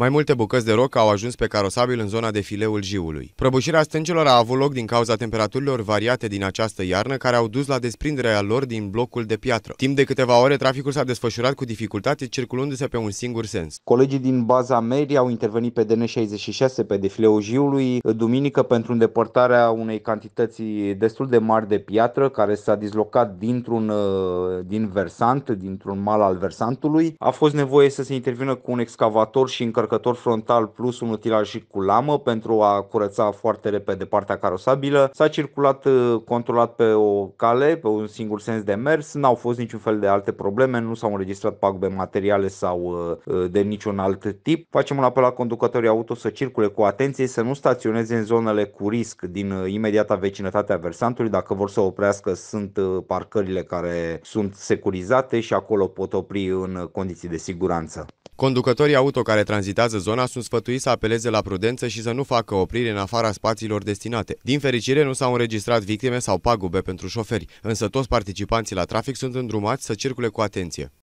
Mai multe bucăți de roc au ajuns pe carosabil în zona de fileul jiului. Prăbușirea stâncelor a avut loc din cauza temperaturilor variate din această iarnă, care au dus la desprinderea lor din blocul de piatră. Timp de câteva ore, traficul s-a desfășurat cu dificultate, circulându-se pe un singur sens. Colegii din baza Meri au intervenit pe DN66, pe defileul jiului, duminică pentru îndepărtarea unei cantități destul de mari de piatră, care s-a dislocat dintr-un uh, din versant, dintr-un mal al versantului. A fost nevoie să se intervină cu un excavator și încărcător încărcător frontal plus un utilaj cu lamă pentru a curăța foarte repede partea carosabilă. S-a circulat uh, controlat pe o cale, pe un singur sens de mers, n-au fost niciun fel de alte probleme, nu s-au înregistrat pagube materiale sau uh, uh, de niciun alt tip. Facem un apel la conducătorii auto să circule cu atenție, să nu staționeze în zonele cu risc din imediata vecinătate a versantului. Dacă vor să oprească, sunt parcările care sunt securizate și acolo pot opri în condiții de siguranță. Conducătorii auto care tranzitează zona sunt sfătuiți să apeleze la prudență și să nu facă oprire în afara spațiilor destinate. Din fericire, nu s-au înregistrat victime sau pagube pentru șoferi, însă toți participanții la trafic sunt îndrumați să circule cu atenție.